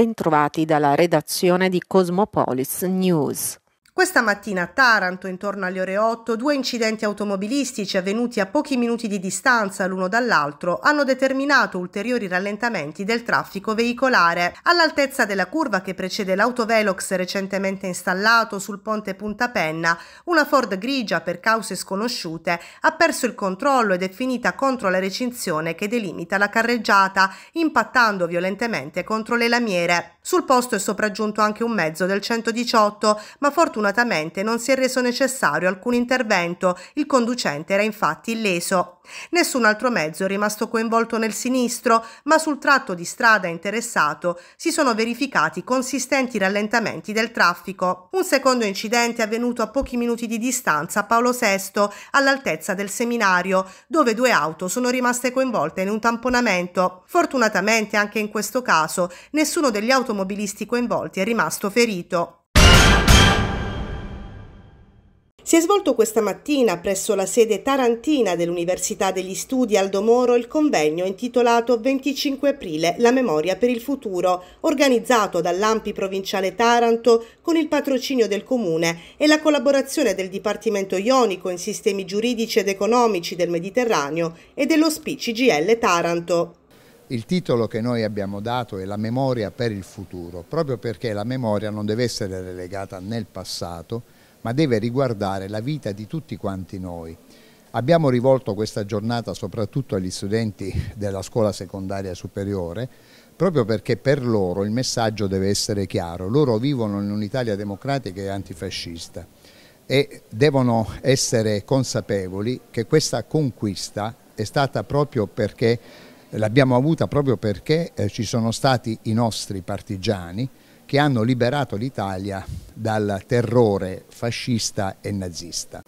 Bentrovati dalla redazione di Cosmopolis News. Questa mattina a Taranto, intorno alle ore 8, due incidenti automobilistici avvenuti a pochi minuti di distanza l'uno dall'altro hanno determinato ulteriori rallentamenti del traffico veicolare. All'altezza della curva che precede l'autovelox recentemente installato sul ponte Punta Penna, una Ford grigia per cause sconosciute ha perso il controllo ed è finita contro la recinzione che delimita la carreggiata, impattando violentemente contro le lamiere. Sul posto è sopraggiunto anche un mezzo del 118, ma fortuna Fortunatamente non si è reso necessario alcun intervento, il conducente era infatti illeso. Nessun altro mezzo è rimasto coinvolto nel sinistro, ma sul tratto di strada interessato si sono verificati consistenti rallentamenti del traffico. Un secondo incidente è avvenuto a pochi minuti di distanza a Paolo VI, all'altezza del seminario, dove due auto sono rimaste coinvolte in un tamponamento. Fortunatamente anche in questo caso nessuno degli automobilisti coinvolti è rimasto ferito. Si è svolto questa mattina presso la sede tarantina dell'Università degli Studi Aldo Moro il convegno intitolato 25 aprile La memoria per il futuro, organizzato dall'Ampi provinciale Taranto con il patrocinio del Comune e la collaborazione del Dipartimento Ionico in Sistemi Giuridici ed Economici del Mediterraneo e dello SPI Taranto. Il titolo che noi abbiamo dato è La memoria per il futuro, proprio perché la memoria non deve essere relegata nel passato, ma deve riguardare la vita di tutti quanti noi. Abbiamo rivolto questa giornata soprattutto agli studenti della scuola secondaria superiore, proprio perché per loro il messaggio deve essere chiaro. Loro vivono in un'Italia democratica e antifascista e devono essere consapevoli che questa conquista è stata proprio perché l'abbiamo avuta proprio perché eh, ci sono stati i nostri partigiani che hanno liberato l'Italia dal terrore fascista e nazista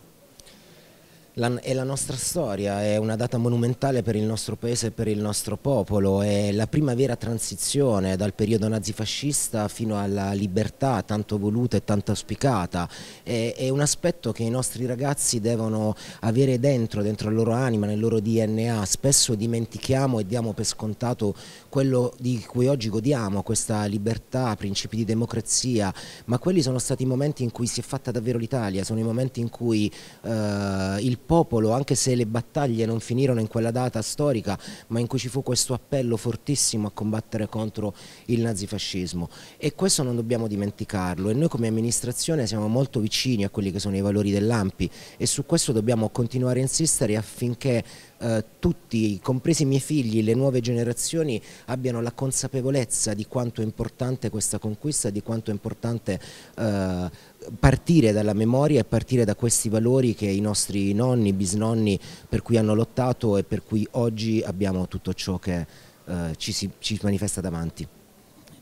la, è la nostra storia, è una data monumentale per il nostro paese e per il nostro popolo, è la prima vera transizione dal periodo nazifascista fino alla libertà tanto voluta e tanto auspicata, è, è un aspetto che i nostri ragazzi devono avere dentro, dentro la loro anima, nel loro DNA, spesso dimentichiamo e diamo per scontato quello di cui oggi godiamo, questa libertà, principi di democrazia, ma quelli sono stati i momenti in cui si è fatta davvero l'Italia, sono i momenti in cui eh, il popolo, anche se le battaglie non finirono in quella data storica, ma in cui ci fu questo appello fortissimo a combattere contro il nazifascismo. E questo non dobbiamo dimenticarlo e noi come amministrazione siamo molto vicini a quelli che sono i valori dell'AMPI e su questo dobbiamo continuare a insistere affinché eh, tutti, compresi i miei figli, le nuove generazioni, abbiano la consapevolezza di quanto è importante questa conquista, di quanto è importante eh, partire dalla memoria e partire da questi valori che i nostri nonni, bisnonni per cui hanno lottato e per cui oggi abbiamo tutto ciò che eh, ci, si, ci manifesta davanti.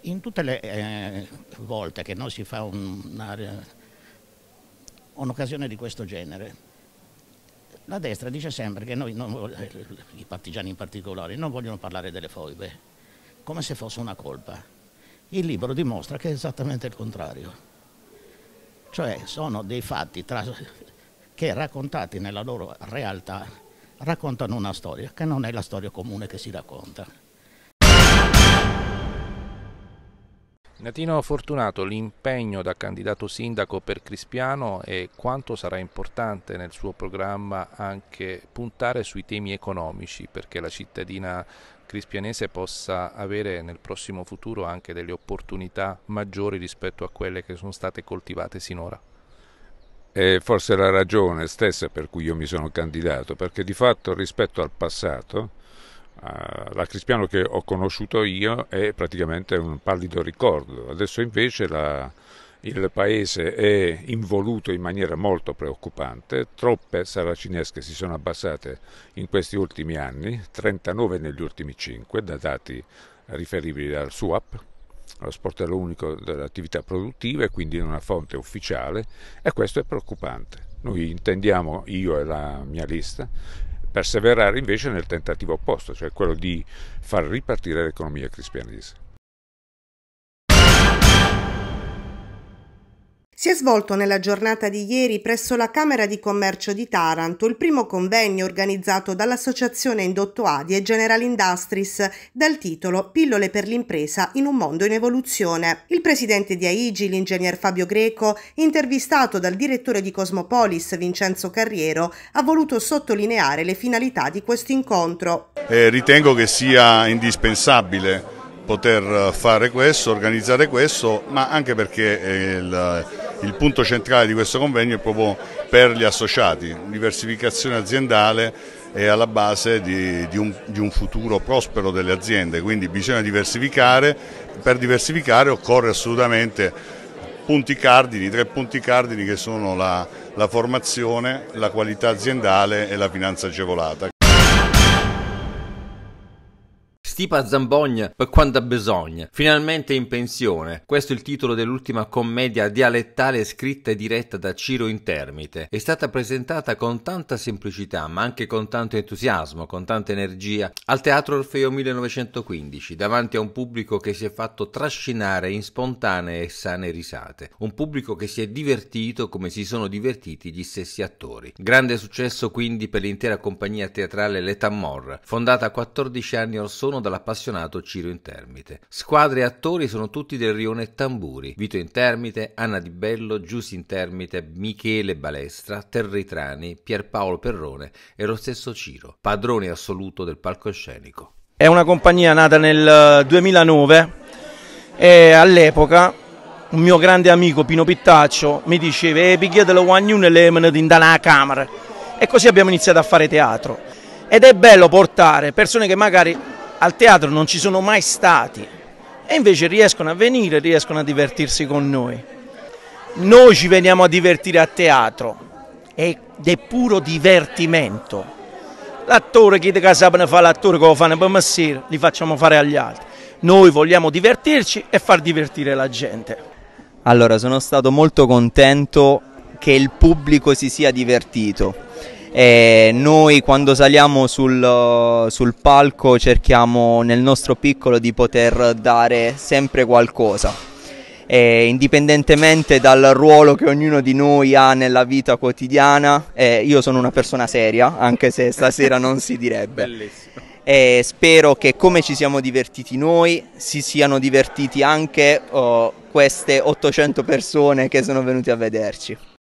In tutte le eh, volte che noi si fa un'occasione un di questo genere, la destra dice sempre che noi, non, i partigiani in particolare, non vogliono parlare delle foibe, come se fosse una colpa. Il libro dimostra che è esattamente il contrario cioè sono dei fatti tra... che raccontati nella loro realtà raccontano una storia che non è la storia comune che si racconta. Natino Fortunato, l'impegno da candidato sindaco per Crispiano e quanto sarà importante nel suo programma anche puntare sui temi economici perché la cittadina crispianese possa avere nel prossimo futuro anche delle opportunità maggiori rispetto a quelle che sono state coltivate sinora. È forse la ragione stessa per cui io mi sono candidato, perché di fatto rispetto al passato Uh, la Crispiano che ho conosciuto io è praticamente un pallido ricordo, adesso invece la, il paese è involuto in maniera molto preoccupante, troppe saracinesche si sono abbassate in questi ultimi anni, 39 negli ultimi 5, da dati riferibili al SUAP, lo sportello unico delle attività produttive, quindi in una fonte ufficiale, e questo è preoccupante. Noi intendiamo, io e la mia lista, perseverare invece nel tentativo opposto, cioè quello di far ripartire l'economia cristianese. Si è svolto nella giornata di ieri presso la Camera di Commercio di Taranto il primo convegno organizzato dall'Associazione Indotto Adi e General Industries dal titolo Pillole per l'impresa in un mondo in evoluzione. Il presidente di AIGI, l'ingegner Fabio Greco, intervistato dal direttore di Cosmopolis Vincenzo Carriero, ha voluto sottolineare le finalità di questo incontro. Eh, ritengo che sia indispensabile poter fare questo, organizzare questo, ma anche perché eh, il il punto centrale di questo convegno è proprio per gli associati, diversificazione aziendale è alla base di, di, un, di, un, futuro prospero delle aziende, quindi bisogna diversificare, per diversificare occorre assolutamente punti cardini, tre punti cardini che sono la, la formazione, la qualità aziendale e la finanza agevolata stipa Zambogna per ha bisogno, Finalmente in pensione. Questo è il titolo dell'ultima commedia dialettale scritta e diretta da Ciro Intermite. È stata presentata con tanta semplicità, ma anche con tanto entusiasmo, con tanta energia, al Teatro Orfeo 1915, davanti a un pubblico che si è fatto trascinare in spontanee e sane risate. Un pubblico che si è divertito come si sono divertiti gli stessi attori. Grande successo quindi per l'intera compagnia teatrale L'Etamor, fondata 14 anni or sono da dall'appassionato Ciro Intermite. Squadre e attori sono tutti del rione Tamburi, Vito Intermite, Anna Di Bello, Giussi Intermite, Michele Balestra, Trani, Pierpaolo Perrone e lo stesso Ciro, padrone assoluto del palcoscenico. È una compagnia nata nel 2009 eh, e all'epoca un mio grande amico Pino Pittaccio mi diceva eh, pigliatelo one un element in dalla camera e così abbiamo iniziato a fare teatro ed è bello portare persone che magari al teatro non ci sono mai stati e invece riescono a venire, riescono a divertirsi con noi. Noi ci veniamo a divertire a teatro ed è puro divertimento. L'attore, chi di casa fa l'attore che lo fanno per mestiere, li facciamo fare agli altri. Noi vogliamo divertirci e far divertire la gente. Allora, sono stato molto contento che il pubblico si sia divertito e noi quando saliamo sul, sul palco cerchiamo nel nostro piccolo di poter dare sempre qualcosa. E indipendentemente dal ruolo che ognuno di noi ha nella vita quotidiana, eh, io sono una persona seria, anche se stasera non si direbbe. Bellissimo. E spero che come ci siamo divertiti noi, si siano divertiti anche oh, queste 800 persone che sono venute a vederci.